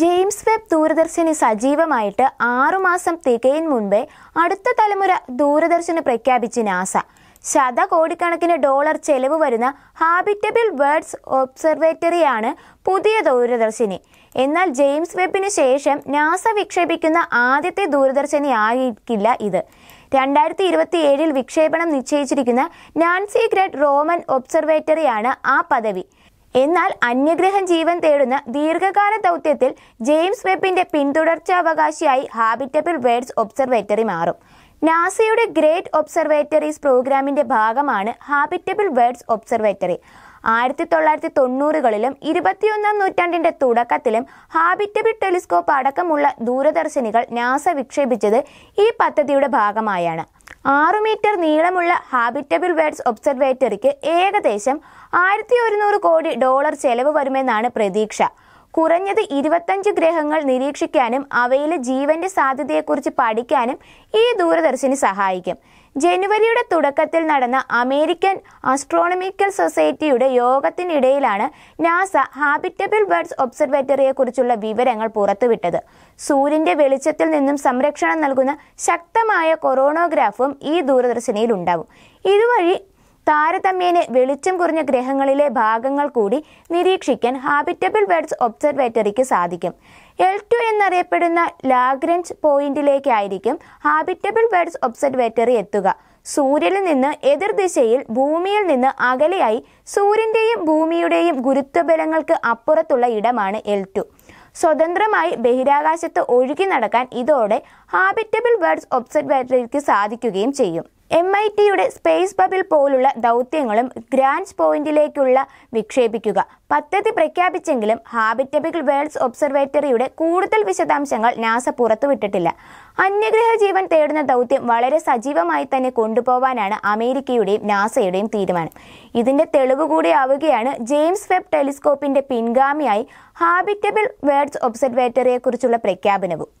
James Webb ദൂരദർശിനി സജീവമായിട്ട് ആറുമാസം തികയും മുൻപേ അടുത്ത തലമുറ ദൂരദർശന് പ്രഖ്യാപിച്ച് നാസ ശതകോടിക്കണക്കിന് ഡോളർ ചെലവ് വരുന്ന ഹാബിറ്റബിൾ വേർഡ്സ് ഒബ്സർവേറ്ററിയാണ് പുതിയ ദൂരദർശിനി എന്നാൽ ജെയിംസ് വെബിന് ശേഷം നാസ വിക്ഷേപിക്കുന്ന ആദ്യത്തെ ദൂരദർശിനി ആയിരിക്കില്ല ഇത് രണ്ടായിരത്തി ഇരുപത്തി ഏഴിൽ വിക്ഷേപണം നിശ്ചയിച്ചിരിക്കുന്ന നാൻസി ഗ്രഡ് റോമൻ ഒബ്സർവേറ്ററിയാണ് ആ പദവി എന്നാൽ അന്യഗ്രഹം ജീവൻ തേടുന്ന ദീർഘകാല ദൗത്യത്തിൽ ജെയിംസ് വെബിന്റെ പിന്തുടർച്ചാവകാശിയായി ഹാബിറ്റബിൾ വേർഡ്സ് ഒബ്സർവേറ്ററി മാറും നാസയുടെ ഗ്രേറ്റ് ഒബ്സർവേറ്ററീസ് പ്രോഗ്രാമിന്റെ ഭാഗമാണ് ഹാബിറ്റബിൾ വേർഡ്സ് ഒബ്സർവേറ്ററി ആയിരത്തി തൊള്ളായിരത്തി തൊണ്ണൂറുകളിലും ഇരുപത്തിയൊന്നാം നൂറ്റാണ്ടിന്റെ തുടക്കത്തിലും ഹാബിറ്റബിൾ ടെലിസ്കോപ്പ് അടക്കമുള്ള ദൂരദർശിനികൾ നാസ വിക്ഷേപിച്ചത് ഈ പദ്ധതിയുടെ ഭാഗമായാണ് ആറു മീറ്റർ നീളമുള്ള ഹാബിറ്റബിൾ ബേർഡ്സ് ഒബ്സർവേറ്ററിക്ക് ഏകദേശം ആയിരത്തി ഒരുന്നൂറ് കോടി ഡോളർ ചെലവ് വരുമെന്നാണ് പ്രതീക്ഷ കുറഞ്ഞത് ഇരുപത്തഞ്ച് ഗ്രഹങ്ങൾ നിരീക്ഷിക്കാനും അവയിലെ ജീവന്റെ സാധ്യതയെക്കുറിച്ച് പഠിക്കാനും ഈ ദൂരദർശിനി സഹായിക്കും ജനുവരിയുടെ തുടക്കത്തിൽ നടന്ന അമേരിക്കൻ ആസ്ട്രോണമിക്കൽ സൊസൈറ്റിയുടെ യോഗത്തിനിടയിലാണ് നാസ ഹാബിറ്റബിൾ ബേർഡ്സ് ഒബ്സർവേറ്ററിയെക്കുറിച്ചുള്ള വിവരങ്ങൾ പുറത്തുവിട്ടത് സൂര്യന്റെ വെളിച്ചത്തിൽ നിന്നും സംരക്ഷണം നൽകുന്ന ശക്തമായ കൊറോണോഗ്രാഫും ഈ ദൂരദർശിനിയിൽ ഉണ്ടാവും ഇതുവഴി താരതമ്യേന വെളിച്ചം കുറഞ്ഞ ഗ്രഹങ്ങളിലെ ഭാഗങ്ങൾ കൂടി നിരീക്ഷിക്കാൻ ഹാബിറ്റബിൾ ബേർഡ്സ് ഒബ്സർവേറ്ററിക്ക് സാധിക്കും എൽ ടു എന്നറിയപ്പെടുന്ന ലാഗ്രഞ്ച് പോയിന്റിലേക്കായിരിക്കും ഹാബിറ്റബിൾ ബേർഡ്സ് ഒബ്സർവേറ്ററി എത്തുക സൂര്യനിൽ നിന്ന് എതിർദിശയിൽ ഭൂമിയിൽ നിന്ന് അകലെയായി സൂര്യൻ്റെയും ഭൂമിയുടെയും ഗുരുത്വബലങ്ങൾക്ക് അപ്പുറത്തുള്ള ഇടമാണ് എൽ ടു സ്വതന്ത്രമായി ബഹിരാകാശത്ത് ഒഴുകി നടക്കാൻ ഇതോടെ ഹാബിറ്റബിൾ ബേർഡ്സ് ഒബ്സർവേറ്ററിക്ക് സാധിക്കുകയും ചെയ്യും എം ഐ ടിയുടെ സ്പേസ് ബബിൾ പോലുള്ള ദൗത്യങ്ങളും ഗ്രാൻഡ്സ് പോയിന്റിലേക്കുള്ള വിക്ഷേപിക്കുക പദ്ധതി പ്രഖ്യാപിച്ചെങ്കിലും ഹാബിറ്റബിൾ വേൾഡ്സ് ഒബ്സർവേറ്ററിയുടെ കൂടുതൽ വിശദാംശങ്ങൾ നാസ പുറത്തുവിട്ടിട്ടില്ല അന്യഗ്രഹ ജീവൻ തേടുന്ന ദൗത്യം വളരെ സജീവമായി തന്നെ കൊണ്ടുപോവാനാണ് അമേരിക്കയുടെയും നാസയുടെയും തീരുമാനം ഇതിന്റെ തെളിവ് ആവുകയാണ് ജെയിംസ് വെബ് ടെലിസ്കോപ്പിന്റെ പിൻഗാമിയായി ഹാബിറ്റബിൾ വേൾഡ്സ് ഒബ്സർവേറ്ററിയെക്കുറിച്ചുള്ള പ്രഖ്യാപനവും